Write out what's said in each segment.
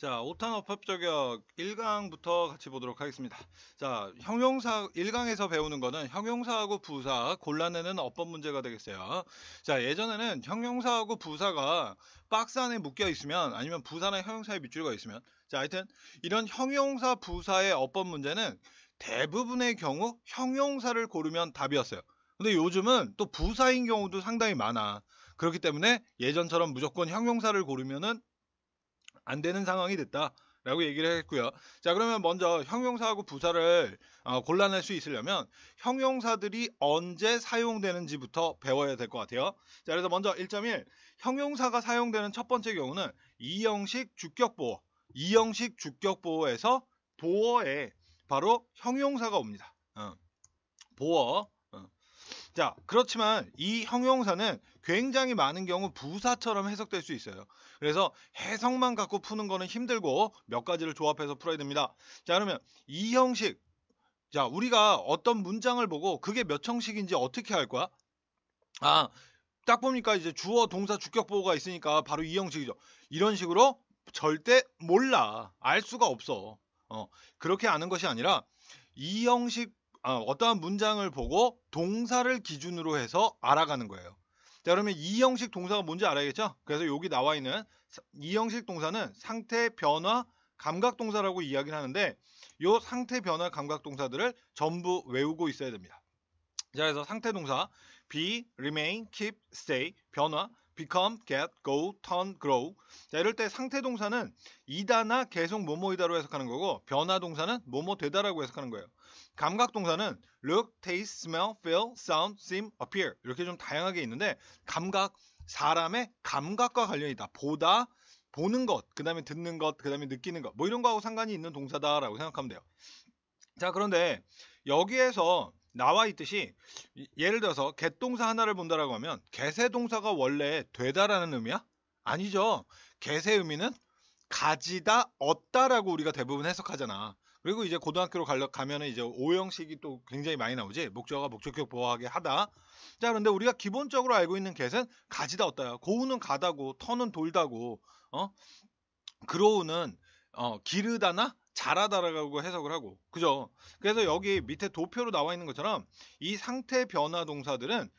자, 5탄 어법 저격 1강부터 같이 보도록 하겠습니다. 자, 형용사 1강에서 배우는 거는 형용사하고 부사 골라내는 어법 문제가 되겠어요. 자, 예전에는 형용사하고 부사가 박스 안에 묶여 있으면 아니면 부사나 형용사의 밑줄가 있으면 자, 하여튼 이런 형용사 부사의 어법 문제는 대부분의 경우 형용사를 고르면 답이었어요. 근데 요즘은 또 부사인 경우도 상당히 많아. 그렇기 때문에 예전처럼 무조건 형용사를 고르면은 안 되는 상황이 됐다. 라고 얘기를 했고요. 자, 그러면 먼저 형용사하고 부사를 어, 골라낼 수 있으려면 형용사들이 언제 사용되는지부터 배워야 될 것 같아요. 자, 그래서 먼저 1.1 형용사가 사용되는 첫 번째 경우는 2형식 주격보호 2형식 주격보호에서 보어에 바로 형용사가 옵니다. 어. 보어 자, 그렇지만 이 형용사는 굉장히 많은 경우 부사처럼 해석될 수 있어요. 그래서 해석만 갖고 푸는 거는 힘들고 몇 가지를 조합해서 풀어야 됩니다. 자, 그러면 이 형식. 자, 우리가 어떤 문장을 보고 그게 몇 형식인지 어떻게 할 거야? 아, 딱 보니까 이제 주어 동사 주격 보호가 있으니까 바로 이 형식이죠. 이런 식으로 절대 몰라. 알 수가 없어. 어, 그렇게 아는 것이 아니라 이 형식 어, 떠한 문장을 보고 동사를 기준으로 해서 알아가는 거예요. 자 그러면 이 형식 동사가 뭔지 알아야겠죠? 그래서 여기 나와 있는 이 형식 동사는 상태 변화 감각 동사라고 이야기를 하는데 이 상태 변화 감각 동사들을 전부 외우고 있어야 됩니다. 자 그래서 상태 동사 be, remain, keep, stay, 변화, become, get, go, turn, grow. 자, 이럴 때 상태 동사는 이다나 계속 뭐뭐이다로 해석하는 거고 변화 동사는 뭐뭐 되다라고 해석하는 거예요. 감각 동사는 look, taste, smell, feel, sound, seem, appear 이렇게 좀 다양하게 있는데 감각 사람의 감각과 관련이 있다. 보다 보는 것, 그 다음에 듣는 것, 그 다음에 느끼는 것, 뭐 이런 거하고 상관이 있는 동사다라고 생각하면 돼요. 자, 그런데 여기에서 나와 있듯이 예를 들어서 개동사 하나를 본다라고 하면 개세 동사가 원래 되다라는 의미야? 아니죠. 개세 의미는 가지다, 얻다라고 우리가 대부분 해석하잖아. 그리고 이제 고등학교로 가면 은 이제 오형식이 또 굉장히 많이 나오지. 목적어가 목적격 보호하게 하다. 자, 그런데 우리가 기본적으로 알고 있는 겟은 가지다 어다야 고우는 가다고, 터는 돌다고, 어? 그로우는 어, 기르다나 자라다라고 해석을 하고 그죠? 그래서 여기 밑에 도표로 나와 있는 것처럼 이 상태 변화 동사들은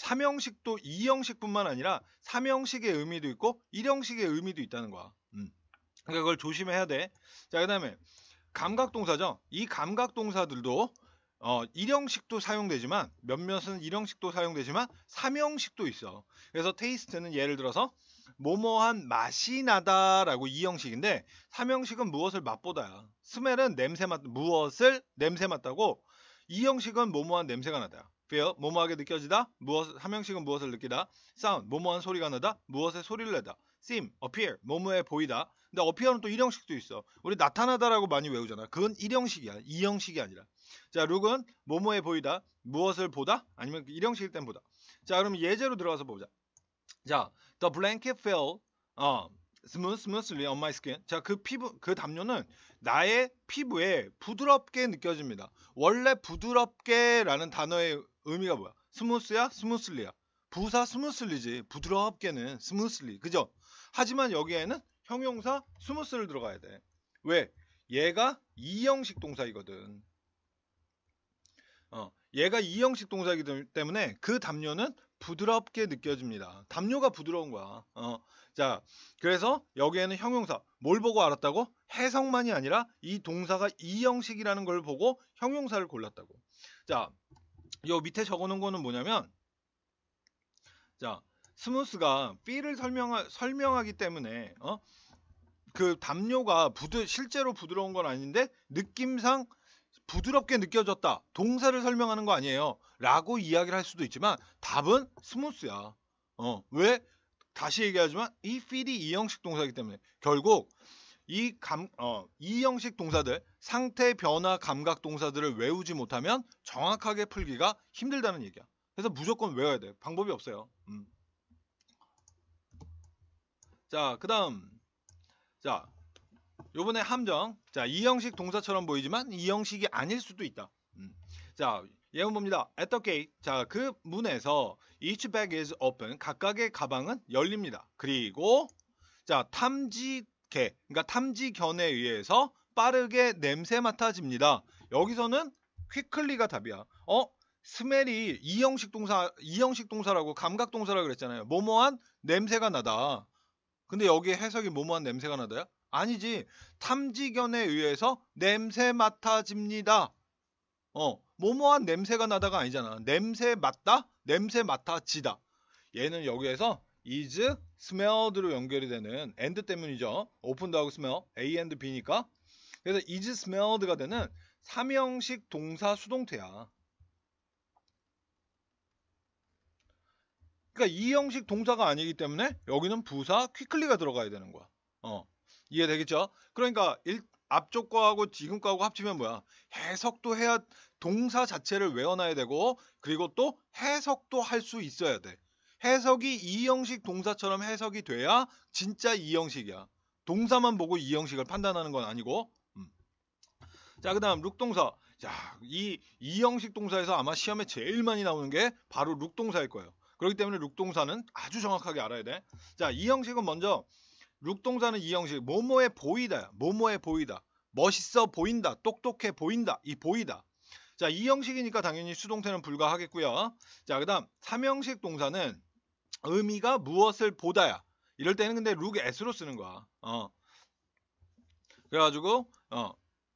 3형식도 2형식뿐만 아니라 3형식의 의미도 있고 1형식의 의미도 있다는 거야. 음. 그러니까 그걸 조심해야 돼. 자, 그 다음에 감각동사죠. 이 감각동사들도 어, 일형식도 사용되지만 몇몇은 일형식도 사용되지만 삼형식도 있어. 그래서 테이스트는 예를 들어서 모모한 맛이 나다라고 이형식인데 삼형식은 무엇을 맛보다야. 스멜은 냄새 맡 무엇을 냄새 맡다고 이형식은 모모한 냄새가 나다. f e e 모모하게 느껴지다. 무엇 삼형식은 무엇을 느끼다. sound 모모한 소리가 나다. 무엇의 소리를 내다. seem, appear, 뭐뭐에 보이다. 근데 appear은 또 일형식도 있어. 우리 나타나다라고 많이 외우잖아. 그건 일형식이야. 이형식이 아니라. 자, 룩은 뭐뭐에 보이다. 무엇을 보다? 아니면 그 일형식일 땐 보다. 자, 그럼 예제로 들어가서 보자. 자, the blanket fell 어, smooth, smoothly on my skin. 자, 그 피부, 그 담요는 나의 피부에 부드럽게 느껴집니다. 원래 부드럽게라는 단어의 의미가 뭐야? 스무스야? 스무슬리야. 부사 스무슬리지. 부드럽게는 스무슬리. 그죠? 하지만 여기에는 형용사 스무스를 들어가야 돼. 왜? 얘가 이형식 동사이거든. 어, 얘가 이형식 동사이기 때문에 그 담요는 부드럽게 느껴집니다. 담요가 부드러운 거야. 어. 자, 그래서 여기에는 형용사 뭘 보고 알았다고? 해석만이 아니라 이 동사가 이형식이라는 걸 보고 형용사를 골랐다고. 자, 요 밑에 적어놓은 거는 뭐냐면, 자, 스무스가 B를 설명하, 설명하기 때문에 어? 그 담요가 부드, 실제로 부드러운 건 아닌데 느낌상 부드럽게 느껴졌다. 동사를 설명하는 거 아니에요. 라고 이야기를 할 수도 있지만 답은 스무스야. 어, 왜? 다시 얘기하지만 이 feed이 이형식 동사이기 때문에 결국 이 감, 어, 이형식 동사들, 상태 변화 감각 동사들을 외우지 못하면 정확하게 풀기가 힘들다는 얘기야. 그래서 무조건 외워야 돼. 방법이 없어요. 음. 자, 그 다음. 자, 요번에 함정. 자, 이형식 동사처럼 보이지만 이형식이 아닐 수도 있다. 음. 자, 예문 봅니다. At the gate. 자, 그 문에서 each bag is open. 각각의 가방은 열립니다. 그리고 자, 탐지개. 그러니까 탐지견에 의해서 빠르게 냄새 맡아집니다. 여기서는 퀵클리가 답이야. 어? 스멜이 이형식 동사, 이형식 동사라고 감각 동사라고 그랬잖아요. 모모한 냄새가 나다. 근데 여기에 해석이 뭐뭐한 냄새가 나다요? 아니지. 탐지견에 의해서 냄새 맡아집니다. 어, 뭐뭐한 냄새가 나다가 아니잖아. 냄새 맡다, 냄새 맡아지다. 얘는 여기에서 is, smelled로 연결이 되는 and 때문이죠. 오픈도 하고 smell, a and b니까. 그래서 is smelled가 되는 삼형식 동사 수동태야. 그러니까 이 형식 동사가 아니기 때문에 여기는 부사 퀵클리가 들어가야 되는 거야. 어. 이해되겠죠? 그러니까 일, 앞쪽 거하고 지금 거하고 합치면 뭐야? 해석도 해야 동사 자체를 외워놔야 되고 그리고 또 해석도 할 수 있어야 돼. 해석이 이 형식 동사처럼 해석이 돼야 진짜 이 형식이야. 동사만 보고 이 형식을 판단하는 건 아니고. 음. 자, 그다음 룩 동사. 자, 이 이 형식 동사에서 아마 시험에 제일 많이 나오는 게 바로 룩 동사일 거예요. 그렇기 때문에 룩동사는 아주 정확하게 알아야 돼. 자, 이 형식은 먼저 룩동사는 이 형식. 모모에 보이다. 모모에 보이다. 멋있어 보인다. 똑똑해 보인다. 이 보이다. 자, 이 형식이니까 당연히 수동태는 불가하겠고요. 자, 그다음 삼형식 동사는 의미가 무엇을 보다야. 이럴 때는 근데 룩 s로 쓰는 거야. 어. 그래가지고 어,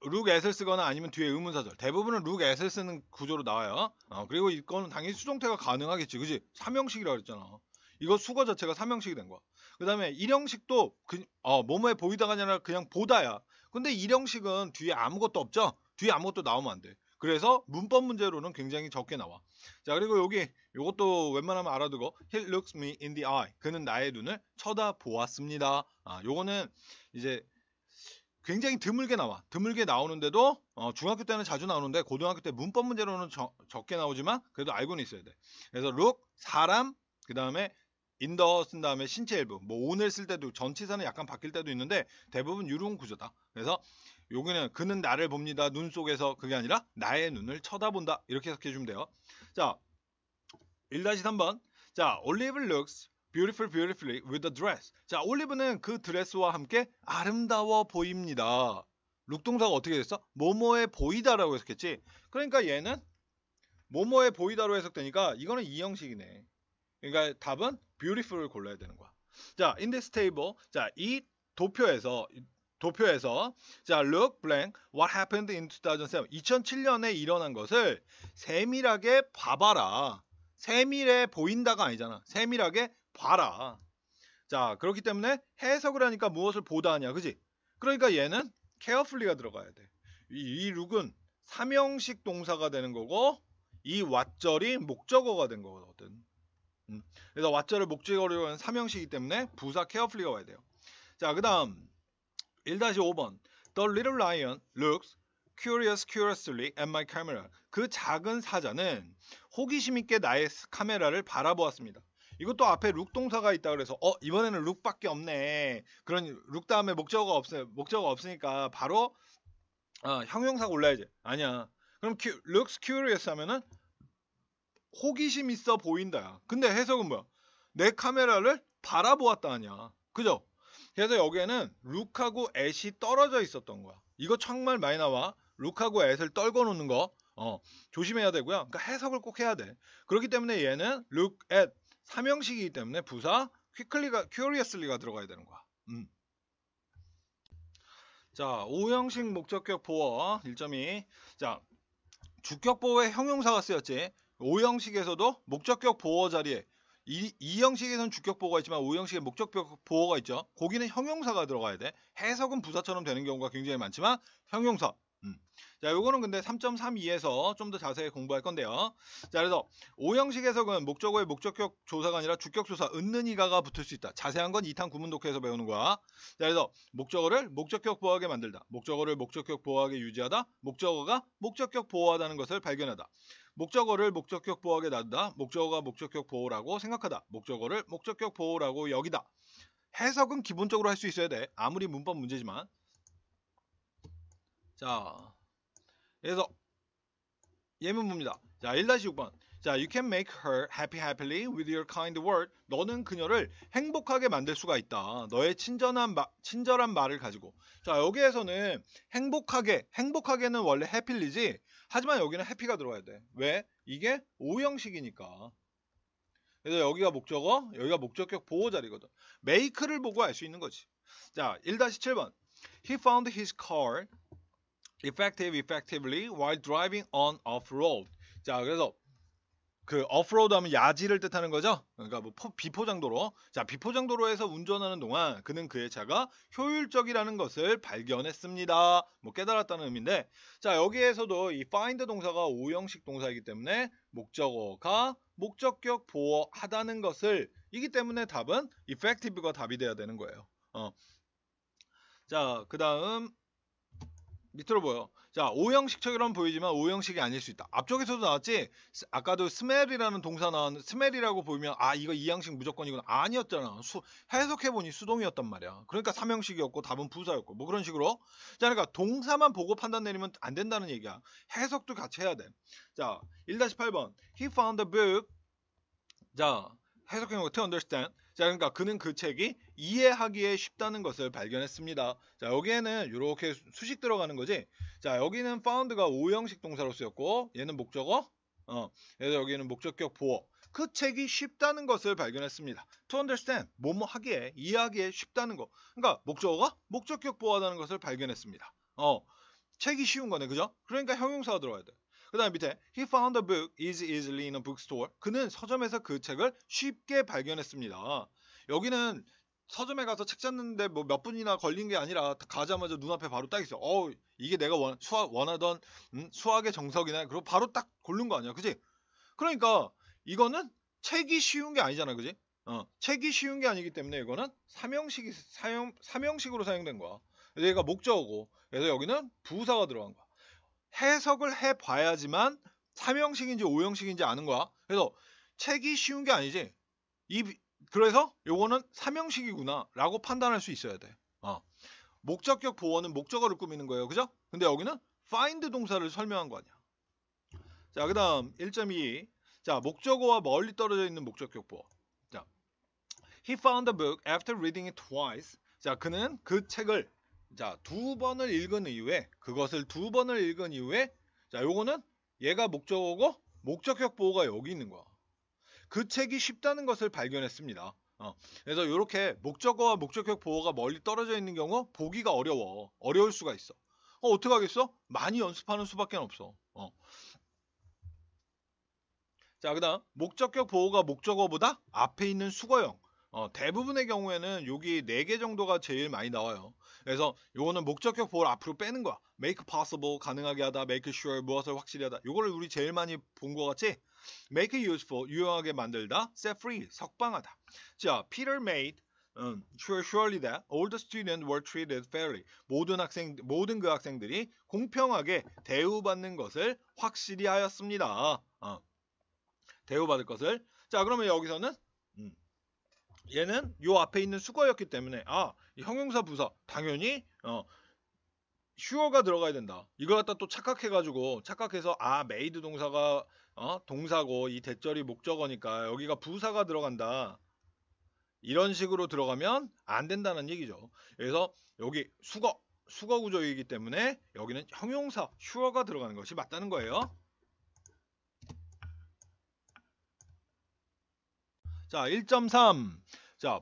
룩 앳을 쓰거나 아니면 뒤에 의문사절 대부분은 룩 앳을 쓰는 구조로 나와요 어, 그리고 이거는 당연히 수정태가 가능하겠지 그지 3형식이라고 그랬잖아 이거 수거 자체가 3형식이된 거야 그 다음에 일형식도 그, 어, 뭐뭐에 보이다가 아니라 그냥 보다야 근데 일형식은 뒤에 아무것도 없죠 뒤에 아무것도 나오면 안돼 그래서 문법 문제로는 굉장히 적게 나와. 자 그리고 여기 이것도 웬만하면 알아두고 He looks me in the eye. 그는 나의 눈을 쳐다보았습니다. 아 요거는 이제 굉장히 드물게 나와. 드물게 나오는데도 어, 중학교 때는 자주 나오는데 고등학교 때 문법 문제로는 저, 적게 나오지만 그래도 알고는 있어야 돼. 그래서 look, 사람, 그 다음에 인더 쓴 다음에 신체 일부. 뭐 오늘 쓸 때도 전치사는 약간 바뀔 때도 있는데 대부분 유런 구조다. 그래서 여기는 그는 나를 봅니다. 눈 속에서 그게 아니라 나의 눈을 쳐다본다. 이렇게 해석해 주면 돼요. 자, 1-3번. 자, 올리브 룩스 beautiful beautifully with a dress. 자, 올리브는 그 드레스와 함께 아름다워 보입니다. 룩 동사가 어떻게 됐어? 모모에 보이다라고 해석했지. 그러니까 얘는 모모에 보이다로 해석되니까 이거는 이 형식이네. 그러니까 답은 beautiful을 골라야 되는 거야. 자, in this table. 자, 이 도표에서 도표에서 자, look blank what happened in 2007. 2007년에 일어난 것을 세밀하게 봐봐라. 세밀해 보인다가 아니잖아. 세밀하게 봐라. 자, 그렇기 때문에 해석을 하니까 무엇을 보다 하냐, 그지? 그러니까 얘는 carefully가 들어가야 돼. 이, 이 룩은 삼형식 동사가 되는 거고 이 왓절이 목적어가 된 거거든. 음. 그래서 왓절을 목적어로 하는 삼형식이기 때문에 부사 carefully가 와야 돼요. 자, 그 다음 1-5번 The little lion looks curious curiously at my camera. 그 작은 사자는 호기심 있게 나의 카메라를 바라보았습니다. 이것도 앞에 룩 동사가 있다 그래서 어 이번에는 룩밖에 없네. 그런 룩 다음에 목적어가 없어 목적어가 없으니까 바로 어, 형용사가 올라야지. 아니야. 그럼 cu, looks curious 하면은 호기심 있어 보인다 근데 해석은 뭐야? 내 카메라를 바라보았다 하냐. 그죠? 그래서 여기에는 룩하고 애시 떨어져 있었던 거야. 이거 정말 많이 나와. 룩하고 앳을 떨궈 놓는 거. 어, 조심해야 되고요. 그러니까 해석을 꼭 해야 돼. 그렇기 때문에 얘는 look at 삼형식이기 때문에 부사 퀵클리가큐리어 i 리가 들어가야 되는 거야. 음. 자, 5형식 목적격 보어 1.2. 자, 주격 보어의 형용사가 쓰였지. 5형식에서도 목적격 보어 자리에 2, 형식에서는 주격 보어가 있지만 5형식에 목적격 보어가 있죠. 거기는 형용사가 들어가야 돼. 해석은 부사처럼 되는 경우가 굉장히 많지만 형용사 음. 자, 요거는 근데 3.32에서 좀 더 자세히 공부할 건데요. 자, 그래서 오형식 해석은 목적어의 목적격 조사가 아니라 주격 조사 은는이가가 붙을 수 있다. 자세한 건 2탄 구문 독해에서 배우는 거야. 자, 그래서 목적어를 목적격 보호하게 만들다. 목적어를 목적격 보호하게 유지하다. 목적어가 목적격 보호하다는 것을 발견하다. 목적어를 목적격 보호하게 놔두다. 목적어가 목적격 보호라고 생각하다. 목적어를 목적격 보호라고 여기다. 해석은 기본적으로 할 수 있어야 돼. 아무리 문법 문제지만. 자, 그래서 예문 봅니다. 자, 1-6번. 자, you can make her happy happily with your kind word. 너는 그녀를 행복하게 만들 수가 있다. 너의 친절한 마, 친절한 말을 가지고. 자, 여기에서는 행복하게, 행복하게는 원래 happy지. 하지만 여기는 happy가 들어가야 돼. 왜? 이게 5형식이니까 그래서 여기가 목적어, 여기가 목적격 보호 자리거든. make를 보고 알 수 있는 거지. 자, 1-7번. He found his car effective, effectively while driving on off-road. 자, 그래서 그 off-road 하면 야지를 뜻하는 거죠. 그러니까 뭐 포, 비포장도로. 자, 비포장도로에서 운전하는 동안 그는 그의 차가 효율적이라는 것을 발견했습니다. 뭐 깨달았다는 의미인데. 자, 여기에서도 이 find 동사가 오형식 동사이기 때문에 목적어가 목적격 보호하다는 것을 이기 때문에 답은 effective가 답이 돼야 되는 거예요. 어. 자, 그다음 밑으로 보여. 자, 오형식처럼 보이지만 오형식이 아닐 수 있다. 앞쪽에서도 나왔지. 아까도 스멜이라는 동사 나왔는데 스멜이라고 보이면 아 이거 이형식 무조건이구나. 아니었잖아. 수, 해석해보니 수동이었단 말이야. 그러니까 3형식이었고 답은 부사였고 뭐 그런 식으로. 자, 그러니까 동사만 보고 판단 내리면 안 된다는 얘기야. 해석도 같이 해야 돼. 자, 1-8번. He found a book. 자, 해석해 놓은 to understand. 자, 그러니까 그는 그 책이 이해하기에 쉽다는 것을 발견했습니다. 자, 여기에는 이렇게 수식 들어가는 거지. 자, 여기는 found가 5형식 동사로 쓰였고 얘는 목적어. 어, 그래서 여기는 목적격 보어. 그 책이 쉽다는 것을 발견했습니다. To understand, 뭐 뭐 하기에, 이해하기에 쉽다는 것. 그러니까 목적어가 목적격 보어하다는 것을 발견했습니다. 어, 책이 쉬운 거네, 그죠? 그러니까 형용사가 들어가야 돼. 그 다음 밑에 He found the book is easily in a bookstore. 그는 서점에서 그 책을 쉽게 발견했습니다. 여기는 서점에 가서 책 찾는데 뭐 몇 분이나 걸린 게 아니라 가자마자 눈앞에 바로 딱 있어. 어 이게 내가 원, 수학, 원하던 음, 수학의 정석이나 그리고 바로 딱 고른 거 아니야, 그지? 그러니까 이거는 책이 쉬운 게 아니잖아, 그지? 어, 책이 쉬운 게 아니기 때문에 이거는 삼형식 사용, 삼형식으로 사용된 거야. 얘가 목적어고, 그래서 여기는 부사가 들어간 거야. 해석을 해봐야지만 3형식인지 5형식인지 아는 거야. 그래서 책이 쉬운 게 아니지. 이, 그래서 요거는 3형식이구나 라고 판단할 수 있어야 돼. 어. 목적격 보호는 목적어를 꾸미는 거예요. 그죠? 근데 여기는 find 동사를 설명한 거 아니야. 자, 그 다음 1.2. 자, 목적어와 멀리 떨어져 있는 목적격 보호 자, He found the book after reading it twice. 자, 그는 그 책을 자, 두 번을 읽은 이후에 그것을 두 번을 읽은 이후에 자, 요거는 얘가 목적어고 목적격 보호가 여기 있는 거야. 그 책이 쉽다는 것을 발견했습니다. 어, 그래서 이렇게 목적어와 목적격 보호가 멀리 떨어져 있는 경우 보기가 어려워. 어려울 수가 있어. 어, 어게하겠어 많이 연습하는 수밖에 없어. 어. 자, 그 다음 목적격 보호가 목적어보다 앞에 있는 수거형 어, 대부분의 경우에는 여기 4개 정도가 제일 많이 나와요. 그래서 요거는 목적격 보호를 앞으로 빼는 거야. make possible, 가능하게 하다, make sure, 무엇을 확실히 하다. 요거를 우리 제일 많이 본 것같이 make useful, 유용하게 만들다, set free, 석방하다. 자, Peter made 음, sure, surely that all the students were treated fairly. 모든 학생, 모든 그 학생들이 공평하게 대우받는 것을 확실히 하였습니다. 어, 대우받을 것을. 자, 그러면 여기서는 음, 얘는 요 앞에 있는 수거였기 때문에 아 형용사 부사 당연히 어 슈어가 들어가야 된다. 이걸 갖다 또 착각해가지고 착각해서 아 메이드 동사가 어 동사고 이 대절이 목적어니까 여기가 부사가 들어간다. 이런 식으로 들어가면 안 된다는 얘기죠. 그래서 여기 수거 수거 구조이기 때문에 여기는 형용사 슈어가 들어가는 것이 맞다는 거예요. 자, 1.3. 자,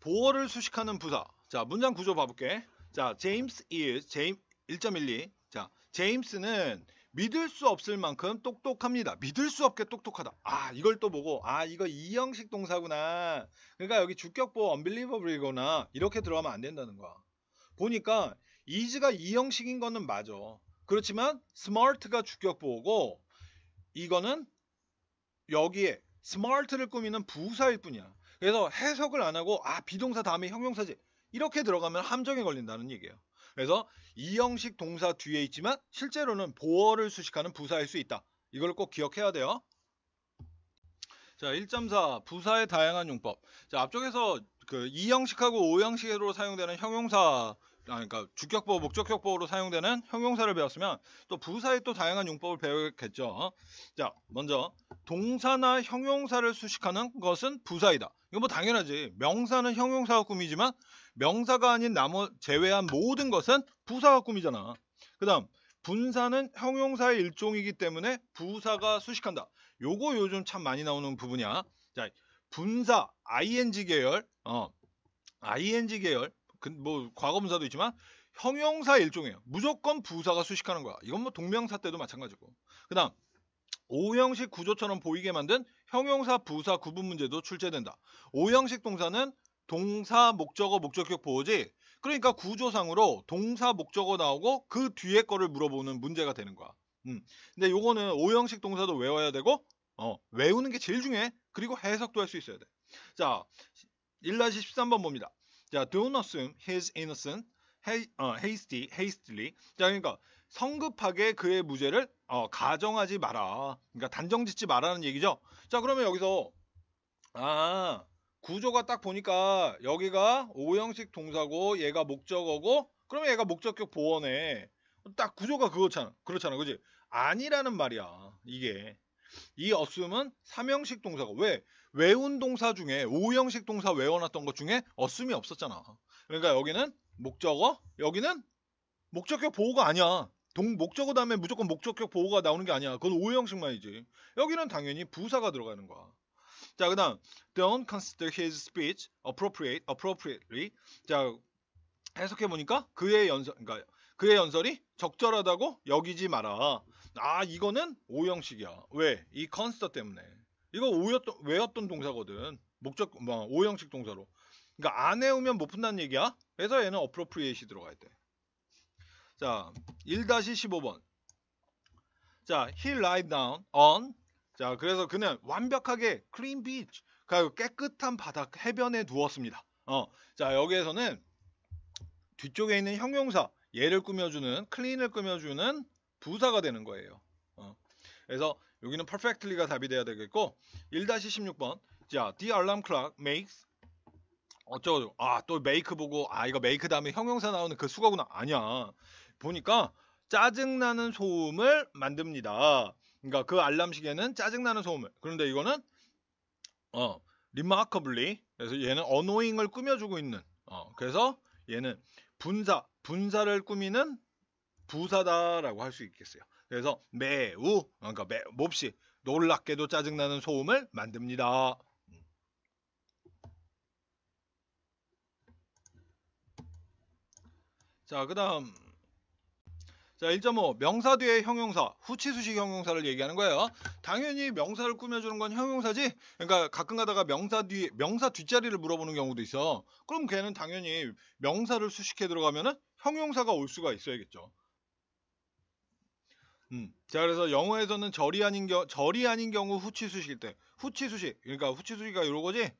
보어를 수식하는 부사. 자, 문장 구조 봐볼게. 자, James is, James 1.12. 자, 제임스는 믿을 수 없을 만큼 똑똑합니다. 믿을 수 없게 똑똑하다. 아, 이걸 또 보고, 아, 이거 이형식 동사구나. 그러니까 여기 주격보어 unbelievable이거나 이렇게 들어가면 안 된다는 거야. 보니까 is가 이형식인 거는 맞아. 그렇지만 smart가 주격보어고 이거는 여기에 smart를 꾸미는 부사일 뿐이야. 그래서 해석을 안 하고 아 비동사 다음에 형용사지 이렇게 들어가면 함정에 걸린다는 얘기예요. 그래서 이형식 동사 뒤에 있지만 실제로는 보어를 수식하는 부사일 수 있다. 이걸 꼭 기억해야 돼요. 자, 1.4 부사의 다양한 용법. 자, 앞쪽에서 그 2형식하고 오형식으로 사용되는 형용사 아, 그러니까 주격보호, 목적격보호로 사용되는 형용사를 배웠으면 또 부사의 또 다양한 용법을 배우겠죠. 자, 먼저 동사나 형용사를 수식하는 것은 부사이다. 이거 뭐 당연하지. 명사는 형용사가 꾸미지만 명사가 아닌 나머 제외한 모든 것은 부사가 꾸미잖아. 그다음 분사는 형용사의 일종이기 때문에 부사가 수식한다. 요거 요즘 참 많이 나오는 부분이야. 자, 분사, ing 계열, 어, ing 계열, 뭐 과거분사도 있지만 형용사 일종이에요. 무조건 부사가 수식하는 거야. 이건 뭐 동명사 때도 마찬가지고. 그다음 오형식 구조처럼 보이게 만든 형용사 부사 구분 문제도 출제된다. 오형식 동사는 동사 목적어 목적격 보호지. 그러니까 구조상으로 동사 목적어 나오고 그 뒤에 거를 물어보는 문제가 되는 거야. 음. 근데 요거는 오형식 동사도 외워야 되고 어, 외우는 게 제일 중요해. 그리고 해석도 할 수 있어야 돼. 자, 1-13번 봅니다. 자, do not assume his innocence he, 어, hasty, hastily. 자, 그러니까 성급하게 그의 무죄를 어, 가정하지 마라. 그러니까 단정짓지 말라는 얘기죠. 자, 그러면 여기서 아 구조가 딱 보니까 여기가 오형식 동사고 얘가 목적어고 그러면 얘가 목적격 보호에딱 구조가 그렇잖아. 그렇잖아. 그지? 아니라는 말이야. 이게. 이 어쏨은 삼형식 동사고 왜? 외운 동사 중에 오형식 동사 외워놨던 것 중에 어음이 없었잖아. 그러니까 여기는 목적어, 여기는 목적격 보호가 아니야. 동 목적어 다음에 무조건 목적격 보호가 나오는 게 아니야. 그건 오형식만이지. 여기는 당연히 부사가 들어가는 거야. 자, 그다음 don't consider his speech appropriate appropriately. 자, 해석해 보니까 그의 연설 그러니까 그의 연설이 적절하다고 여기지 마라. 아, 이거는 오형식이야. 왜? 이 consider 때문에. 이거 오였던 외웠던 동사거든. 목적 뭐 오형식 동사로. 그러니까 안 외우면 못 푼다는 얘기야. 그래서 얘는 appropriate이 들어가야 돼. 자, 1-15번. 자, he lied down on. 자, 그래서 그는 완벽하게 clean beach. 깨끗한 바닥 해변에 누웠습니다. 어. 자, 여기에서는 뒤쪽에 있는 형용사 얘를 꾸며주는 clean을 꾸며주는 부사가 되는 거예요. 그래서 여기는 perfectly가 답이 돼야 되겠고 1-16번 자, the alarm clock makes 어쩌고 아또 make 보고 아 이거 make 다음에 형용사 나오는 그 수거구나 아니야 보니까 짜증나는 소음을 만듭니다 그러니까 그 알람 시계는 짜증나는 소음을 그런데 이거는 어 remarkably 그래서 얘는 annoying을 꾸며주고 있는 어 그래서 얘는 분사 분사를 꾸미는 부사다라고 할 수 있겠어요 그래서 매우 그러니까 매, 몹시 놀랍게도 짜증나는 소음을 만듭니다. 음. 자, 그다음 자, 1.5 명사 뒤에 형용사, 후치수식 형용사를 얘기하는 거예요. 당연히 명사를 꾸며주는 건 형용사지. 그러니까 가끔 가다가 명사 뒤 명사 뒷자리를 물어보는 경우도 있어. 그럼 걔는 당연히 명사를 수식해 들어가면은 형용사가 올 수가 있어야겠죠. 음. 자 그래서 영어에서는 절이 아닌 경우 절이 아닌 경우 후치 수식일 때 후치 수식 그러니까 후치 수식이가 요거지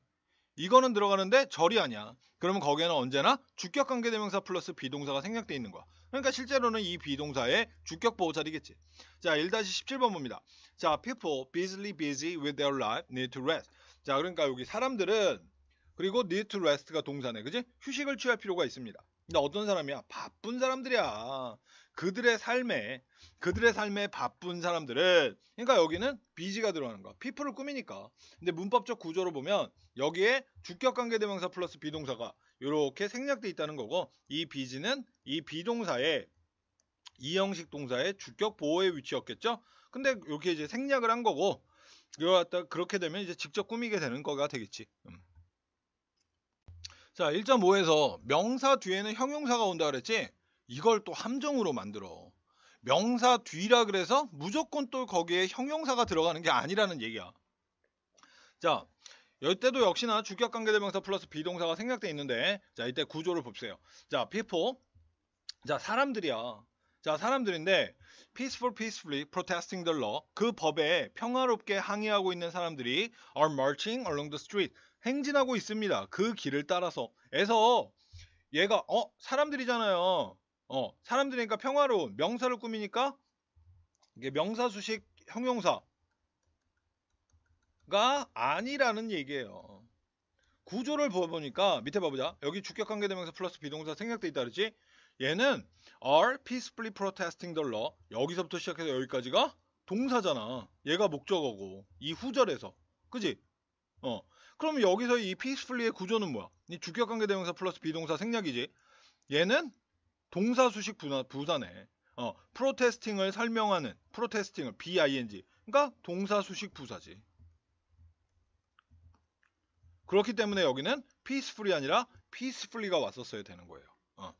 이거는 들어가는데 절이 아니야. 그러면 거기에는 언제나 주격 관계대명사 플러스 비동사가 생략돼 있는 거야. 그러니까 실제로는 이 비동사의 주격 보호자리겠지. 자, 1-17번 봅니다. 자, people busily busy with their life need to rest. 자, 그러니까 여기 사람들은 그리고 need to rest가 동사네. 그지? 휴식을 취할 필요가 있습니다. 근데 어떤 사람이야? 바쁜 사람들이야. 그들의 삶에 그들의 삶에 바쁜 사람들은 그러니까 여기는 비지가 들어가는 거야. p e 을 꾸미니까. 근데 문법적 구조로 보면 여기에 주격 관계 대명사 플러스 비동사가 이렇게 생략돼 있다는 거고 이 비지는 이 비동사의 이 형식 동사의 주격 보호의 위치였겠죠? 근데 이렇게 이제 생략을 한 거고 이거 그렇게 되면 이제 직접 꾸미게 되는 거가 되겠지. 음. 자, 1.5에서 명사 뒤에는 형용사가 온다 그랬지? 이걸 또 함정으로 만들어. 명사 뒤라 그래서 무조건 또 거기에 형용사가 들어가는 게 아니라는 얘기야. 자, 이때도 역시나 주격관계대명사 플러스 비동사가 생략돼 있는데 자 이때 구조를 봅세요. 자, people 자 사람들이야. 자 사람들인데 peaceful peacefully protesting the law 그 법에 평화롭게 항의하고 있는 사람들이 are marching along the street 행진하고 있습니다. 그 길을 따라서 에서 얘가 어 사람들이잖아요. 어, 사람들이니까 평화로운 명사를 꾸미니까 이게 명사 수식 형용사가 아니라는 얘기예요. 구조를 보니까 밑에 봐보자. 여기 주격관계대명사 플러스 비동사 생략돼 있다 그랬지? 얘는 are peacefully protesting the law 여기서부터 시작해서 여기까지가 동사잖아. 얘가 목적어고 이 후절에서 그지? 어. 그럼 여기서 이 peacefully의 구조는 뭐야? 이 주격관계대명사 플러스 비동사 생략이지. 얘는 동사수식 부산에 어, 프로테스팅을 설명하는 프로테스팅을 BING 그러니까 동사수식 부사지. 그렇기 때문에 여기는 peacefully 아니라 peacefully가 왔었어야 되는 거예요. 어.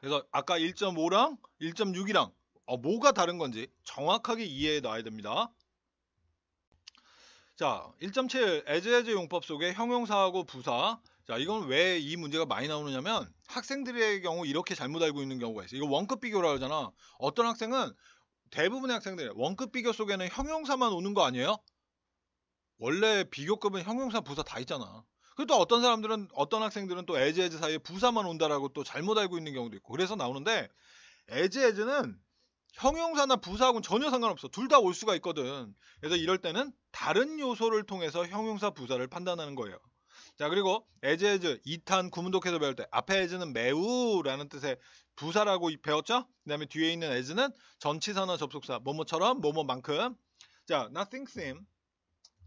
그래서 아까 1.5랑 1.6이랑 어, 뭐가 다른 건지 정확하게 이해해 놔야 됩니다. 자, 1.7 에즈에즈 용법 속에 형용사하고 부사, 자, 이건 왜 이 문제가 많이 나오느냐면 학생들의 경우 이렇게 잘못 알고 있는 경우가 있어요. 이거 원급 비교라고 하잖아. 어떤 학생은 대부분의 학생들 원급 비교 속에는 형용사만 오는 거 아니에요? 원래 비교급은 형용사, 부사 다 있잖아. 그리고 또 어떤 사람들은 어떤 학생들은 또 에즈 에즈 사이에 부사만 온다라고 또 잘못 알고 있는 경우도 있고 그래서 나오는데 에즈 에즈는 형용사나 부사하고는 전혀 상관없어. 둘 다 올 수가 있거든. 그래서 이럴 때는 다른 요소를 통해서 형용사 부사를 판단하는 거예요. 자 그리고 에즈에즈 2탄 구문독해서 배울 때 앞에 에즈는 매우라는 뜻의 부사라고 배웠죠? 그 다음에 뒤에 있는 에즈는 전치사나 접속사 뭐뭐처럼 뭐뭐만큼 자 nothing seem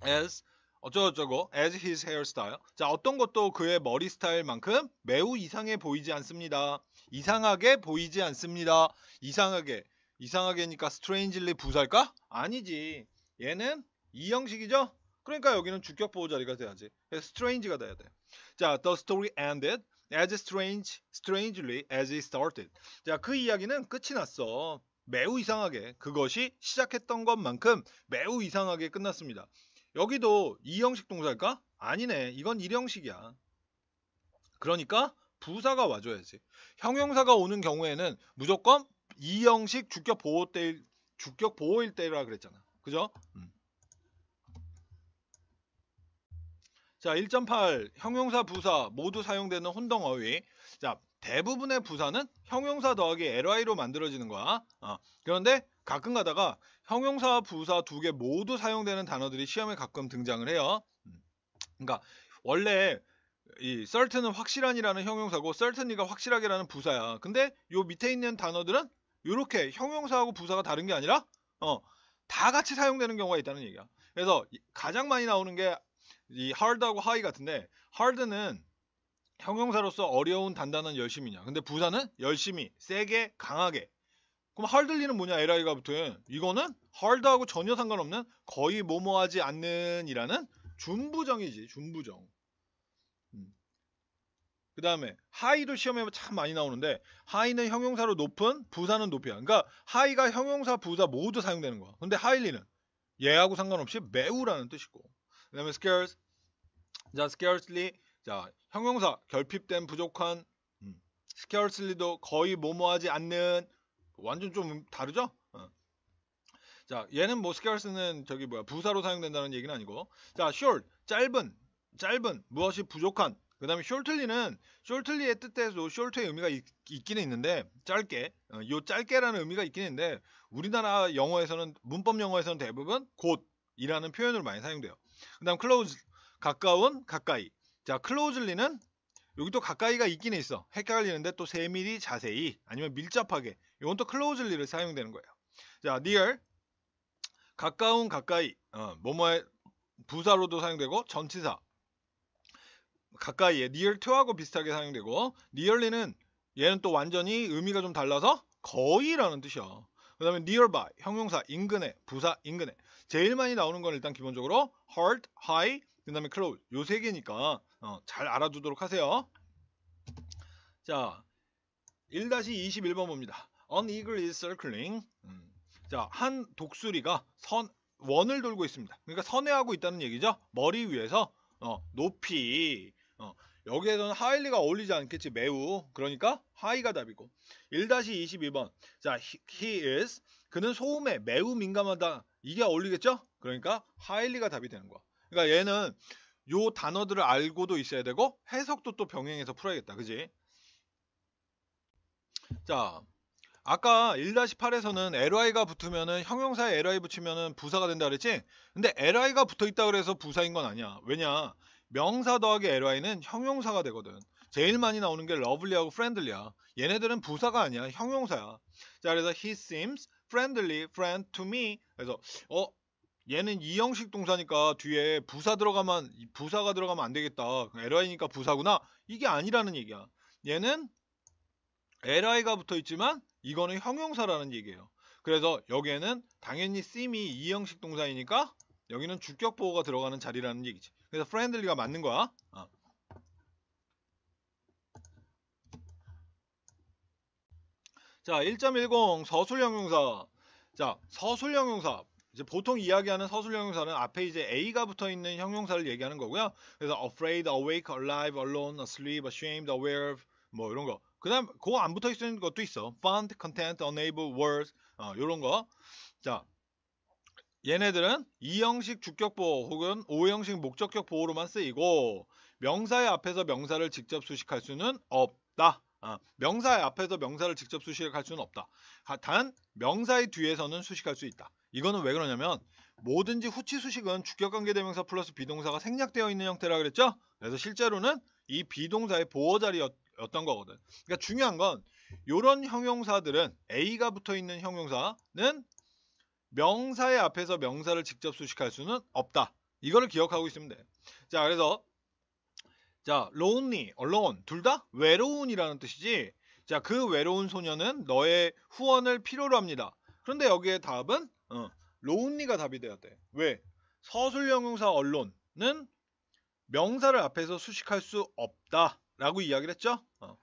as 어쩌고저쩌고 as his hairstyle 자 어떤 것도 그의 머리 스타일만큼 매우 이상해 보이지 않습니다 이상하게 보이지 않습니다 이상하게 이상하게니까 strangely 부살까? 아니지 얘는 이 형식이죠 그러니까 여기는 주격 보호 자리가 돼야지. strange가 돼야 돼. 자, the story ended as strange, strangely as it started. 자, 그 이야기는 끝이 났어. 매우 이상하게 그것이 시작했던 것만큼 매우 이상하게 끝났습니다. 여기도 이형식 동사일까? 아니네. 이건 일형식이야. 그러니까 부사가 와줘야지. 형용사가 오는 경우에는 무조건 이형식 주격 보호 때 주격 보호일 때라 그랬잖아. 그죠? 음. 자, 1.8 형용사 부사 모두 사용되는 혼동 어휘. 자, 대부분의 부사는 형용사 더하기 ly로 만들어지는 거야. 어. 그런데 가끔 가다가 형용사 부사 두 개 모두 사용되는 단어들이 시험에 가끔 등장을 해요. 음, 그러니까 원래 이 certain은 확실한이라는 형용사고 certain이가 확실하게라는 부사야. 근데 요 밑에 있는 단어들은 이렇게 형용사하고 부사가 다른 게 아니라 어, 다 같이 사용되는 경우가 있다는 얘기야. 그래서 가장 많이 나오는 게이 hard하고 high 같은데 hard는 형용사로서 어려운 단단한 열심이냐. 근데 부사는 열심히, 세게, 강하게. 그럼 h a r d l 는 뭐냐? li가 붙은 이거는 hard하고 전혀 상관없는 거의 뭐뭐하지 않는 이라는 준부정이지. 준부정. 음. 그 다음에 하이도 시험에 참 많이 나오는데 하이는 형용사로 높은 부사는 높이야. 그러니까 하이가 형용사 부사 모두 사용되는 거야. 근데 하일리는 얘하고 상관없이 매우라는 뜻이고 그 다음에 scarce. 자, scarcely. 자, 형용사. 결핍된, 부족한. 음. scarcely도 거의 뭐뭐하지 않는. 완전 좀 다르죠? 어. 자, 얘는 뭐 scarce는 저기 뭐야. 부사로 사용된다는 얘기는 아니고. 자, short. 짧은. 짧은. 무엇이 부족한. 그 다음에 shortly는 shortly의 뜻에서 short의 의미가 있, 기는 있는데 짧게 어, 요 짧게라는 의미가 있긴 있는데 우리나라 영어에서는 문법 영어에서는 대부분 곧이라는 표현으로 많이 사용돼요. 그 다음 클로즈 가까운 가까이 자클로 o 리는 여기도 가까이가 있긴 있어 헷갈리는데 또 세밀히 자세히 아니면 밀접하게 이건 또클로 o 리를 사용되는 거예요 자 near 가까운 가까이 어, 뭐뭐의 부사로도 사용되고 전치사 가까이에 near to하고 비슷하게 사용되고 nearly는 얘는 또 완전히 의미가 좀 달라서 거의라는 뜻이야 그 다음에 nearby 형용사 인근에 부사 인근에 제일 많이 나오는 건 일단 기본적으로 hard, high, 그 다음에 close 요 세 개니까 어, 잘 알아두도록 하세요. 자, 1-21번 봅니다. An eagle is circling. 음. 자, 한 독수리가 선, 원을 돌고 있습니다. 그러니까 선회하고 있다는 얘기죠. 머리 위에서 어, 높이 어, 여기에서는 하일리가 어울리지 않겠지 매우 그러니까 하이가 답이고 1-22번 자 he, he is 그는 소음에 매우 민감하다 이게 어울리겠죠? 그러니까 하일리가 답이 되는 거야. 그러니까 얘는 요 단어들을 알고도 있어야 되고 해석도 또 병행해서 풀어야겠다. 그지? 자, 아까 1-8에서는 ly가 붙으면은 형용사에 ly 붙이면은 부사가 된다 그랬지? 근데 ly가 붙어 있다 그래서 부사인 건 아니야. 왜냐? 명사 더하기 ly는 형용사가 되거든. 제일 많이 나오는 게 러블리하고 프렌들리야. 얘네들은 부사가 아니야. 형용사야. 자, 그래서 he seems friendly friend to me. 그래서 어 얘는 이 형식 동사니까 뒤에 부사 들어가면 부사가 들어가면 안 되겠다. li니까 부사구나. 이게 아니라는 얘기야. 얘는 li가 붙어 있지만 이거는 형용사라는 얘기예요. 그래서 여기에는 당연히 seem이 이 형식 동사이니까 여기는 주격 보호가 들어가는 자리라는 얘기지. 그래서 friendly가 맞는 거야. 어. 자, 1.10 서술형용사. 자, 서술형용사. 이제 보통 이야기하는 서술형용사는 앞에 이제 a가 붙어 있는 형용사를 얘기하는 거고요. 그래서 afraid, awake, alive, alone, asleep, ashamed, aware 뭐 이런 거. 그다음 그거 안 붙어 있는 것도 있어. fond, content, unable, w o r t s 어, 이런 거. 자, 얘네들은 2형식 주격보호 혹은 5형식 목적격 보호로만 쓰이고 명사의 앞에서 명사를 직접 수식할 수는 없다. 어, 명사의 앞에서 명사를 직접 수식할 수는 없다. 단 명사의 뒤에서는 수식할 수 있다. 이거는 왜 그러냐면 뭐든지 후치 수식은 주격관계대명사 플러스 비동사가 생략되어 있는 형태라 그랬죠? 그래서 실제로는 이 비동사의 보호 자리였던 거거든. 그러니까 중요한 건 이런 형용사들은 A가 붙어 있는 형용사는 명사의 앞에서 명사를 직접 수식할 수는 없다. 이거를 기억하고 있으면 돼. 자, 그래서 자, lonely, alone 둘 다 외로운이라는 뜻이지. 자, 그 외로운 소녀는 너의 후원을 필요로 합니다. 그런데 여기에 답은 어, lonely가 답이 돼야 돼. 왜? 서술 형용사 언론은 명사를 앞에서 수식할 수 없다라고 이야기를 했죠. 어.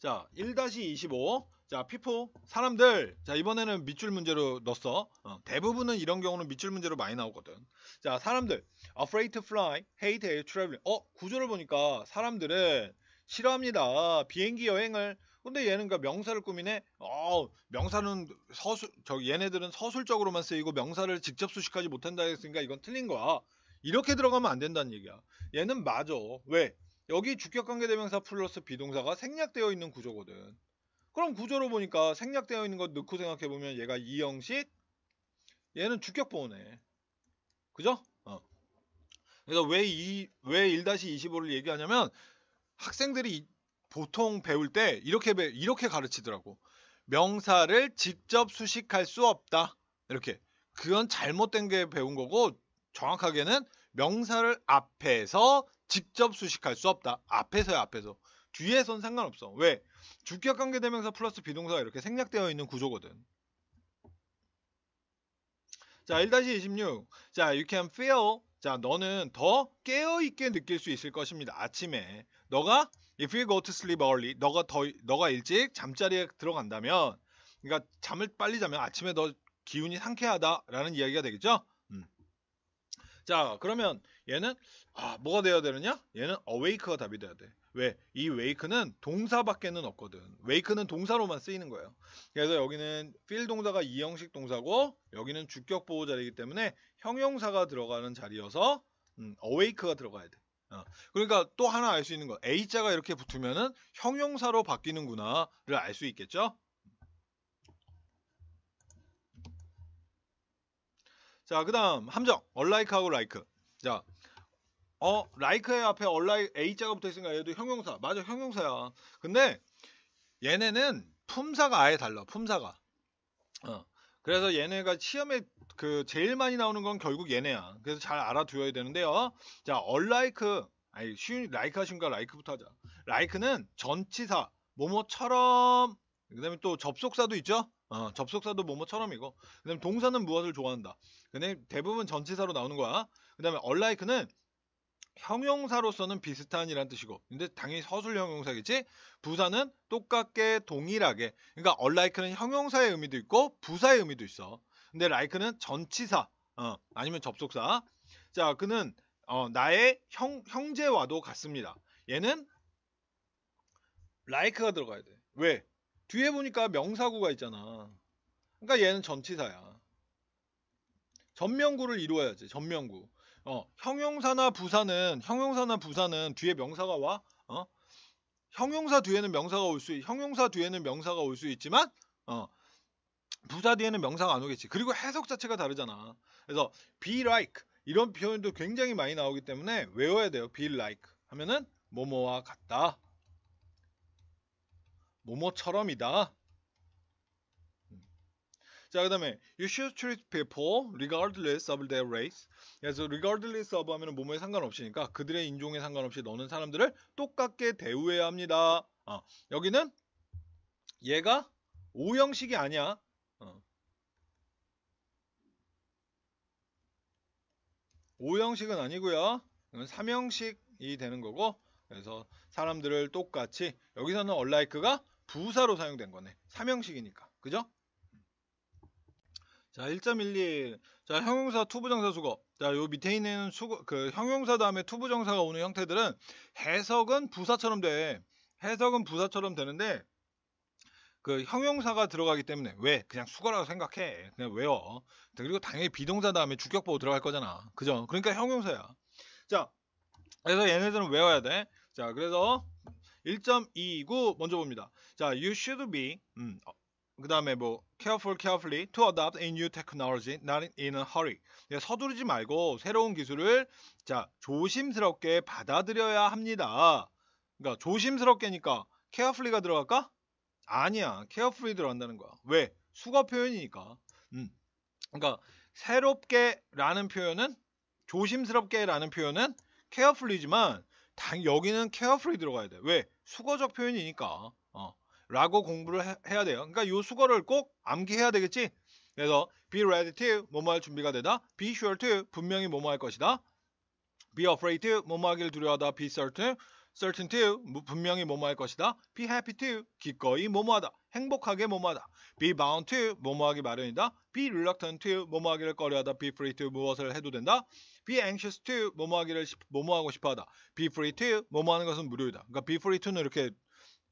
자, 1-25. 자, 피포 사람들. 자, 이번에는 밑줄 문제로 넣었어. 어, 대부분은 이런 경우는 밑줄 문제로 많이 나오거든. 자, 사람들. afraid to fly, hate air t r a v e l 어, 구조를 보니까 사람들은 싫어합니다. 비행기 여행을. 근데 얘는 그러니까 명사를 꾸미네. 어, 명사는 서술 저 얘네들은 서술적으로만 쓰이고 명사를 직접 수식하지 못한다 했으니까 이건 틀린 거야. 이렇게 들어가면 안 된다는 얘기야. 얘는 맞어 왜? 여기 주격관계대명사 플러스 비동사가 생략되어 있는 구조거든. 그럼 구조로 보니까 생략되어 있는 것 넣고 생각해보면 얘가 2형식 얘는 주격보호네 그죠? 어. 그래서 왜, 이, 왜 1-25를 얘기하냐면 학생들이 보통 배울 때 이렇게, 배, 이렇게 가르치더라고 명사를 직접 수식할 수 없다 이렇게 그건 잘못된 게 배운 거고 정확하게는 명사를 앞에서 직접 수식할 수 없다. 앞에서야 앞에서. 뒤에선 상관없어. 왜? 주격 관계 대명사 플러스 비동사가 이렇게 생략되어 있는 구조거든. 자, 1-26. 자, you can feel. 자, 너는 더 깨어있게 느낄 수 있을 것입니다. 아침에. 너가 if you go to sleep early. 너가 더 너가 일찍 잠자리에 들어간다면 그러니까 잠을 빨리 자면 아침에 너 기운이 상쾌하다라는 이야기가 되겠죠? 자, 그러면 얘는 아, 뭐가 돼야 되느냐? 얘는 awake가 답이 돼야 돼. 왜? 이 wake는 동사밖에는 없거든. wake는 동사로만 쓰이는 거예요. 그래서 여기는 필 동사가 이형식 동사고 여기는 주격 보호 자리이기 때문에 형용사가 들어가는 자리여서 음, awake가 들어가야 돼. 어, 그러니까 또 하나 알 수 있는 거 A자가 이렇게 붙으면은 형용사로 바뀌는구나를 알 수 있겠죠? 자, 그 다음 함정. unlike하고 like. 자, 어, 라이크의 앞에 얼라이 a자가 붙어있으니까 얘도 형용사. 맞아, 형용사야. 근데 얘네는 품사가 아예 달라. 품사가. 어. 그래서 얘네가 시험에 그 제일 많이 나오는 건 결국 얘네야. 그래서 잘 알아두어야 되는데요. 자, unlike. 아니, 쉬운, 라이크 하신가, 라이크부터 하자. 라이크는 전치사, 뭐뭐처럼, 그 다음에 또 접속사도 있죠? 어, 접속사도 뭐뭐처럼이고 그다음 동사는 무엇을 좋아한다. 근데 대부분 전치사로 나오는 거야. 그다음에 unlike는 형용사로서는 비슷한이란 뜻이고 근데 당연히 서술 형용사겠지 부사는 똑같게 동일하게 그러니까 unlike는 형용사의 의미도 있고 부사의 의미도 있어 근데 like는 전치사 어, 아니면 접속사 자 그는 어, 나의 형, 형제와도 같습니다 얘는 like가 들어가야 돼 왜? 뒤에 보니까 명사구가 있잖아. 그러니까 얘는 전치사야. 전명구를 이루어야지. 전명구 어, 형용사나 부사는 형용사나 부사는 뒤에 명사가 와. 어? 형용사 뒤에는 명사가 올수 형용사 뒤에는 명사가 올 수 있지만 어, 부사 뒤에는 명사가 안 오겠지. 그리고 해석 자체가 다르잖아. 그래서 be like 이런 표현도 굉장히 많이 나오기 때문에 외워야 돼요. be like 하면은 뭐뭐와 같다. 뭐뭐처럼이다. 음. 자, 그 다음에 You should treat people regardless of their race. 예, 그래서 regardless of 하면 몸에 상관없이니까 그들의 인종에 상관없이 너는 사람들을 똑같게 대우해야 합니다. 어, 여기는 얘가 5형식이 아니야. 5형식은 어. 아니고요. 3형식이 되는 거고 그래서 사람들을 똑같이 여기서는 얼라이크가 부사로 사용된 거네. 삼형식이니까. 그죠? 자, 1.12. 자, 형용사 투부정사 수거. 자, 요 밑에 있는 수거, 그 형용사 다음에 투부정사가 오는 형태들은 해석은 부사처럼 돼. 해석은 부사처럼 되는데 그 형용사가 들어가기 때문에 왜 그냥 수거라고 생각해 그냥 외워 그리고 당연히 비동사 다음에 주격보호 들어갈 거잖아 그죠 그러니까 형용사야 자 그래서 얘네들은 외워야 돼자 그래서 1.29 먼저 봅니다. 자, you should be 음, 어, 그 다음에 뭐 careful carefully to adopt a new technology not in a hurry 네, 서두르지 말고 새로운 기술을 자 조심스럽게 받아들여야 합니다 그러니까 조심스럽게니까 carefully가 들어갈까? 아니야 carefully 들어간다는 거야 왜? 수거 표현이니까 음. 그러니까 새롭게 라는 표현은 조심스럽게 라는 표현은 carefully지만 당 여기는 c a r e f u l l 들어가야 돼. 왜? 수거적 표현이니까. 어. 라고 공부를 해, 해야 돼요. 그러니까 요 수거를 꼭 암기해야 되겠지? 그래서 be ready to 뭐뭐 할 준비가 되다. be sure to 분명히 뭐뭐 할 것이다. be afraid to 뭐뭐 하기를 두려워하다. be certain certain to 분명히 뭐뭐 할 것이다. be happy to 기꺼이 뭐뭐 하다. 행복하게 뭐뭐 하다. be bound to 뭐뭐 하기 마련이다. be reluctant to 뭐뭐 하기를 꺼려하다. be free to 무엇을 해도 된다. be anxious to 뭐뭐 하기를 뭐뭐 하고 싶어 하다. be free to 뭐뭐 하는 것은 무료이다. 그러니까 be free to는 이렇게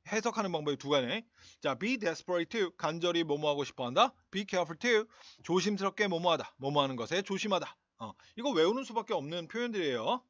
해석하는 방법이 두 가지. 네 자, be desperate to 간절히 뭐뭐 하고 싶어 한다. be careful to 조심스럽게 뭐뭐 하다. 뭐뭐 하는 것에 조심하다. 어, 이거 외우는 수밖에 없는 표현들이에요.